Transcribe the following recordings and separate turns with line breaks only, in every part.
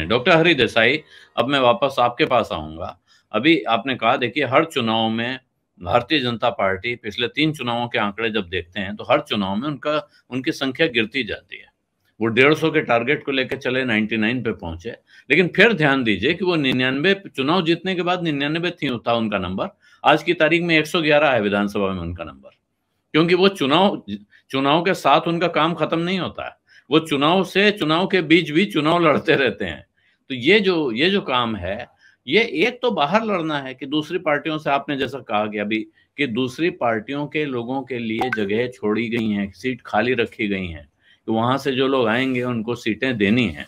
हैं डॉक्टर हरि देसाई अब मैं वापस आपके पास आऊंगा अभी आपने कहा देखिए हर चुनाव में भारतीय जनता पार्टी पिछले तीन चुनावों के आंकड़े जब देखते हैं तो हर चुनाव में उनका उनकी संख्या गिरती जाती है वो डेढ़ सौ के टारगेट को लेकर चले 99 पे पहुंचे लेकिन फिर ध्यान दीजिए कि वो निन्यानवे चुनाव जीतने के बाद निन्यानवे थी था उनका नंबर आज की तारीख में 111 है विधानसभा में उनका नंबर क्योंकि वो चुनाव चुनाव के साथ उनका काम खत्म नहीं होता है वो चुनाव से चुनाव के बीच भी चुनाव लड़ते रहते हैं तो ये जो ये जो काम है ये एक तो बाहर लड़ना है कि दूसरी पार्टियों से आपने जैसा कहा कि अभी कि दूसरी पार्टियों के लोगों के लिए जगह छोड़ी गई हैं सीट खाली रखी गई हैं कि वहां से जो लोग आएंगे उनको सीटें देनी हैं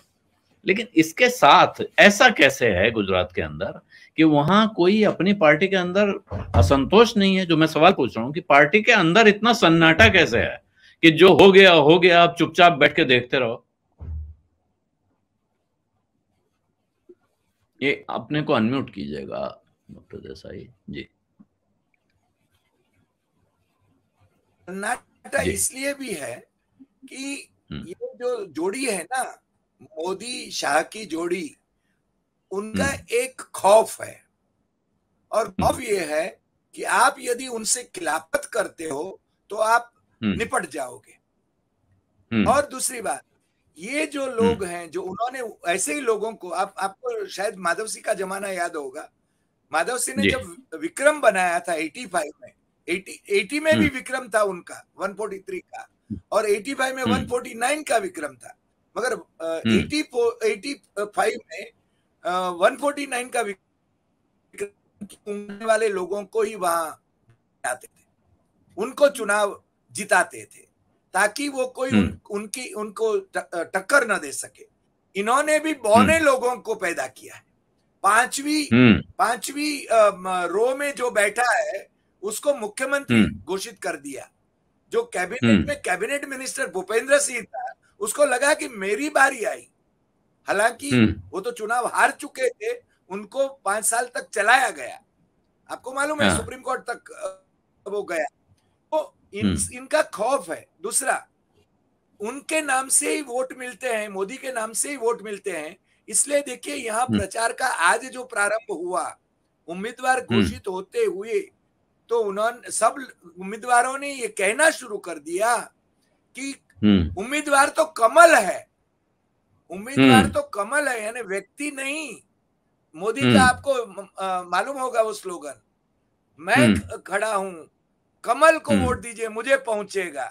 लेकिन इसके साथ ऐसा कैसे है गुजरात के अंदर कि वहां कोई अपनी पार्टी के अंदर असंतोष नहीं है जो मैं सवाल पूछ रहा हूँ कि पार्टी के अंदर इतना सन्नाटा कैसे है कि जो हो गया हो गया आप चुपचाप बैठ के देखते रहो ये अपने को अनम्यूट कीजिएगा डॉक्टर देसाई जी
कर्नाटक इसलिए भी है कि हम्म। ये जो जोड़ी है ना मोदी शाह की जोड़ी उनका हम्म। एक खौफ है और हम्म। खौफ ये है कि आप यदि उनसे खिलाफत करते हो तो आप निपट जाओगे और दूसरी बात ये जो हम्म। लोग हैं जो उन्होंने ऐसे ही लोगों को आप आपको शायद माधव सिंह का जमाना याद होगा माधव सिंह ने जब विक्रम बनाया था 85 में 80 80 में भी हम्म। विक्रम था उनका 143 का हम्म। और 85 में 149 का विक्रम था मगर एटी एटी फाइव में वन फोर्टी नाइन का विक्रम वाले लोगों को ही वहां आते थे उनको चुनाव जिताते थे ताकि वो कोई हम्म। उन, उनकी उनको टक्कर ना दे सके इन्होंने भी बौने हम्म। लोगों को पैदा किया है पांचवी हम्म। पांचवी रो में जो बैठा है उसको मुख्यमंत्री घोषित कर दिया जो कैबिनेट में कैबिनेट मिनिस्टर भूपेंद्र सिंह था उसको लगा कि मेरी बारी आई हालांकि वो तो चुनाव हार चुके थे उनको पांच साल तक चलाया गया आपको मालूम है हाँ। सुप्रीम कोर्ट तक वो गया तो इन, हम्म। इनका खौफ है दूसरा उनके नाम से ही वोट मिलते हैं मोदी के नाम से ही वोट मिलते हैं इसलिए देखिए यहाँ हम्म। प्रचार का आज जो प्रारंभ हुआ उम्मीदवार हम्म। घोषित होते हुए तो उन्होंने सब उम्मीदवारों ने ये कहना शुरू कर दिया कि उम्मीदवार तो कमल है उम्मीदवार तो कमल है यानी व्यक्ति नहीं मोदी का आपको मालूम होगा वो स्लोगन मैं खड़ा हूं कमल को हम्म। वोट दीजिए मुझे पहुंचेगा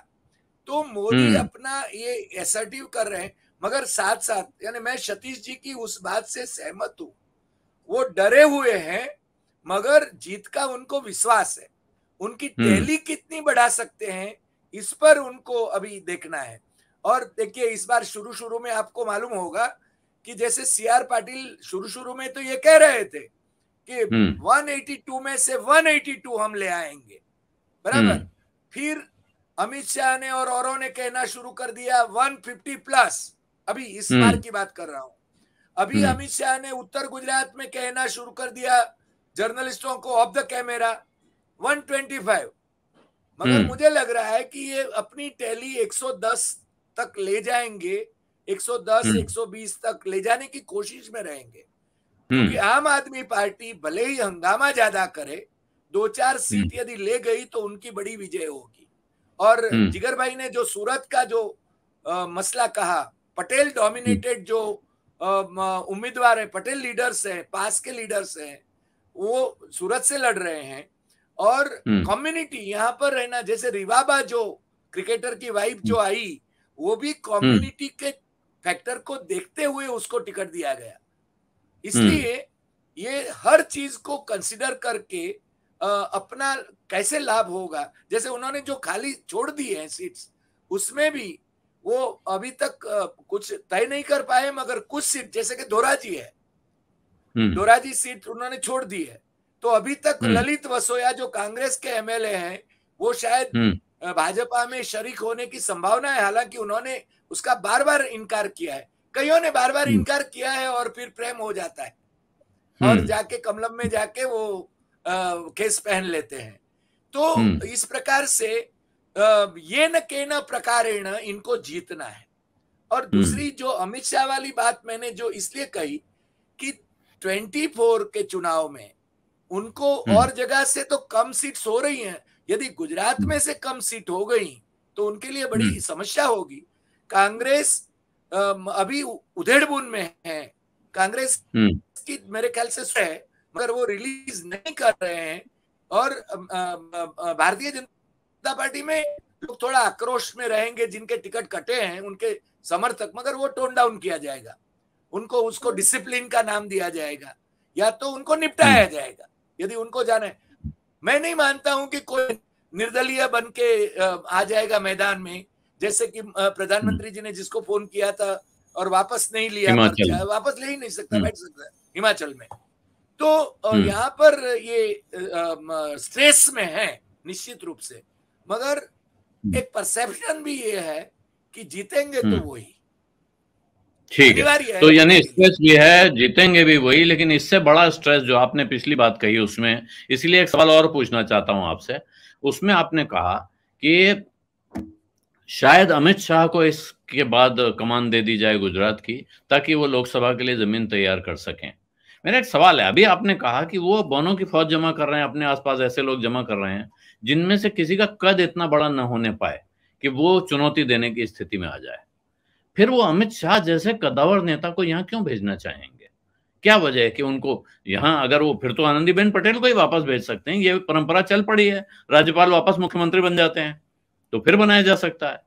तो मोदी हम्म। अपना ये एसर्टिव कर रहे हैं मगर साथ साथ यानी मैं सतीश जी की उस बात से सहमत हूं वो डरे हुए हैं मगर जीत का उनको विश्वास है उनकी हम्म। टैली कितनी बढ़ा सकते हैं इस पर उनको अभी देखना है और देखिए इस बार शुरू शुरू में आपको मालूम होगा कि जैसे सी आर पाटिल शुरू शुरू में तो ये कह रहे थे कि 182 में से 182 हम ले आएंगे बराबर हम्म। फिर अमित शाह ने और औरों ने कहना शुरू कर दिया 150 प्लस अभी इस हम्म। बार की बात कर रहा हूं अभी हम्म। अमित शाह ने उत्तर गुजरात में कहना शुरू कर दिया जर्नलिस्टों को ऑफ द कैमरा 125 मगर मुझे लग रहा है कि ये अपनी टैली 110 तक ले जाएंगे 110 120 तक ले जाने की कोशिश में रहेंगे क्योंकि आम आदमी पार्टी भले ही हंगामा ज्यादा करे दो चार हम्म। सीट यदि ले गई तो उनकी बड़ी विजय होगी और हम्म। जिगर भाई ने जो सूरत का जो आ, मसला कहा पटेल डोमिनेटेड हम्म। जो उम्मीदवार है पटेल लीडर्स है पास के लीडर्स है वो सूरत से लड़ रहे हैं और कम्युनिटी यहाँ पर रहना जैसे रिवाबा जो क्रिकेटर की वाइफ जो आई वो भी कम्युनिटी के फैक्टर को देखते हुए उसको टिकट दिया गया इसलिए ये हर चीज को कंसिडर करके अपना कैसे लाभ होगा जैसे उन्होंने जो खाली छोड़ दी है सीट्स उसमें भी वो अभी तक कुछ तय नहीं कर पाए मगर कुछ सीट जैसे कि धोराजी है हम्म। धोराजी सीट उन्होंने छोड़ दी है तो अभी तक हम्म। ललित वसोया जो कांग्रेस के एमएलए हैं वो शायद हम्म। भाजपा में शरीक होने की संभावना है हालांकि उन्होंने उसका बार बार इनकार किया है कईयों ने बार बार इनकार किया है और फिर प्रेम हो जाता है और जाके कमलम में जाके वो केस पहन लेते हैं तो हम्म। इस प्रकार से ये न के न प्रकार इनको जीतना है और हम्म। दूसरी जो अमित शाह वाली बात मैंने जो इसलिए कही कि 24 के चुनाव में उनको हम्म। और जगह से तो कम सीट हो रही हैं यदि गुजरात में से कम सीट हो गई तो उनके लिए बड़ी समस्या होगी कांग्रेस अभी उधेड़बुन में है कांग्रेस
की
मेरे ख्याल से है मगर वो रिलीज नहीं कर रहे हैं और भारतीय जनता पार्टी में लोग थोड़ा आक्रोश में रहेंगे जिनके टिकट कटे हैं उनके समर्थक मगर वो टोन डाउन किया जाएगा उनको उसको डिसिप्लिन का नाम दिया जाएगा या तो उनको निपटाया हम्म। जाएगा यदि उनको जाने मैं नहीं मानता हूं कि कोई निर्दलीय बन के आ जाएगा मैदान में जैसे कि प्रधानमंत्री हम्म। जी ने जिसको फोन किया था और वापस नहीं लिया वापस ले ही नहीं सकता हम्म। बैठ सकता हिमाचल में तो हम्म। यहाँ पर ये स्ट्रेस में है निश्चित रूप से मगर हम्म। एक परसेप्शन भी ये है कि जीतेंगे तो हम्म। वही
ठीक है तो यानी स्ट्रेस भी है जीतेंगे भी वही लेकिन इससे बड़ा स्ट्रेस जो आपने पिछली बात कही उसमें इसलिए एक सवाल और पूछना चाहता हूं आपसे उसमें आपने कहा कि शायद अमित शाह को इसके बाद कमान दे दी जाए गुजरात की ताकि वो लोकसभा के लिए जमीन तैयार कर सकें मेरा एक सवाल है अभी आपने कहा कि वो बोनों की फौज जमा कर रहे हैं अपने आसपास ऐसे लोग जमा कर रहे हैं जिनमें से किसी का कद इतना बड़ा न होने पाए कि वो चुनौती देने की स्थिति में आ जाए फिर वो अमित शाह जैसे कदावर नेता को यहाँ क्यों भेजना चाहेंगे क्या वजह है कि उनको यहाँ अगर वो फिर तो आनंदीबेन पटेल को ही वापस भेज सकते हैं ये परंपरा चल पड़ी है राज्यपाल वापस मुख्यमंत्री बन जाते हैं तो फिर बनाया जा सकता है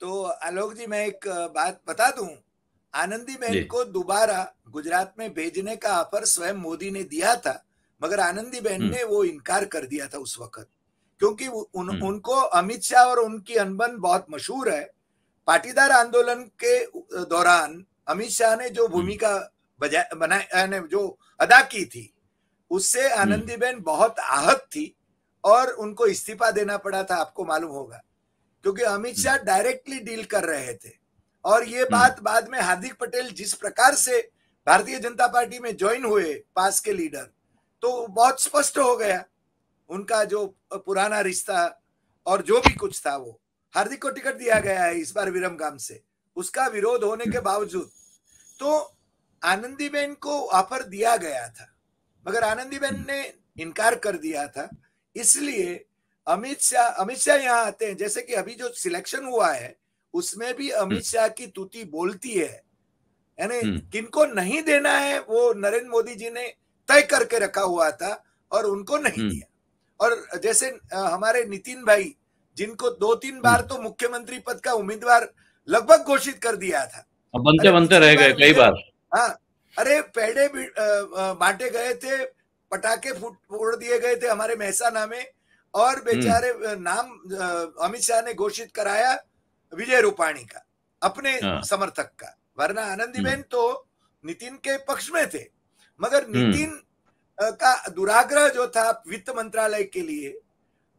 तो आलोक जी मैं एक बात बता दूं आनंदी बहन को दोबारा गुजरात में भेजने का ऑफर स्वयं मोदी ने दिया था मगर आनंदी बहन हम्म। ने वो इनकार कर दिया था उस वक्त क्योंकि उन, हम्म। उनको अमित शाह और उनकी अनबन बहुत मशहूर है पाटीदार आंदोलन के दौरान अमित शाह ने जो हम्म। भूमिका बनाए जो अदा की थी उससे आनंदी बहन बहुत आहत थी और उनको इस्तीफा देना पड़ा था आपको मालूम होगा क्योंकि अमित शाह डायरेक्टली डील कर रहे थे और ये हम्म। बात बाद में हार्दिक पटेल जिस प्रकार से भारतीय जनता पार्टी में ज्वाइन हुए पास के लीडर तो बहुत स्पष्ट हो गया उनका जो पुराना रिश्ता और जो भी कुछ था वो हार्दिक को टिकट दिया गया है इस बार विरम गांव से उसका विरोध होने के बावजूद तो आनंदीबेन को ऑफर दिया गया था मगर आनंदीबेन ने इनकार कर दिया था इसलिए अमित शाह अमित शाह यहाँ आते हैं जैसे कि अभी जो सिलेक्शन हुआ है उसमें भी अमित हम्म। शाह की तूती बोलती है यानी हम्म। किनको नहीं देना है वो नरेंद्र मोदी जी ने तय करके रखा हुआ था और उनको नहीं हम्म। दिया और जैसे हमारे नितिन भाई जिनको दो तीन बार तो मुख्यमंत्री पद का उम्मीदवार लगभग घोषित कर दिया था
बनते बनते रह गए कई बार
हाँ अरे पेड़े बांटे गए थे पटाखे फूट फोड़ दिए गए थे हमारे मेहसाना में और बेचारे नाम अमित शाह ने घोषित कराया विजय रूपाणी का अपने हाँ। समर्थक का वरना आनंदीबेन हाँ। तो नितिन के पक्ष में थे मगर हम्म। नितिन का दुराग्रह जो था वित्त मंत्रालय के लिए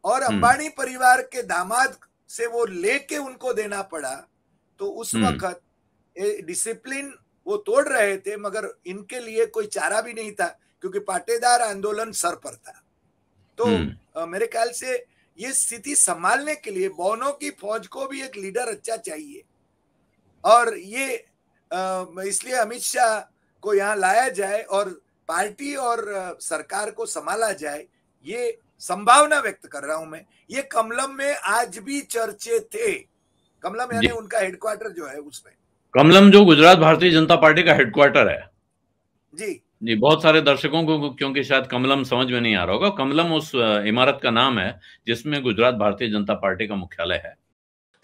और हम्म। अंबानी परिवार के दामाद से वो लेके उनको देना पड़ा तो उस हम्म। वक्त डिसिप्लिन वो तोड़ रहे थे मगर इनके लिए कोई चारा भी नहीं था क्योंकि पाटेदार आंदोलन सर पर था तो मेरे ख्याल से ये स्थिति संभालने के लिए बौनों की फौज को भी एक लीडर अच्छा चाहिए और ये इसलिए अमित शाह को यहाँ लाया जाए और पार्टी और सरकार को संभाला जाए ये संभावना व्यक्त कर रहा हूं मैं ये कमलम में आज भी चर्चे थे कमलम यानी उनका हेडक्वार्टर जो है
उसमें कमलम जो गुजरात भारतीय जनता पार्टी का हेडक्वार्टर है जी जी बहुत सारे दर्शकों को क्योंकि शायद कमलम समझ में नहीं आ रहा होगा कमलम उस इमारत का नाम है जिसमें गुजरात भारतीय जनता पार्टी का मुख्यालय है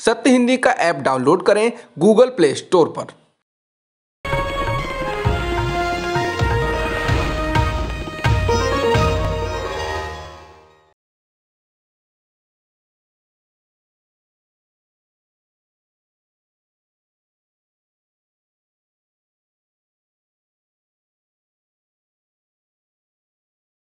सत्य हिंदी का ऐप डाउनलोड करें गूगल प्ले स्टोर पर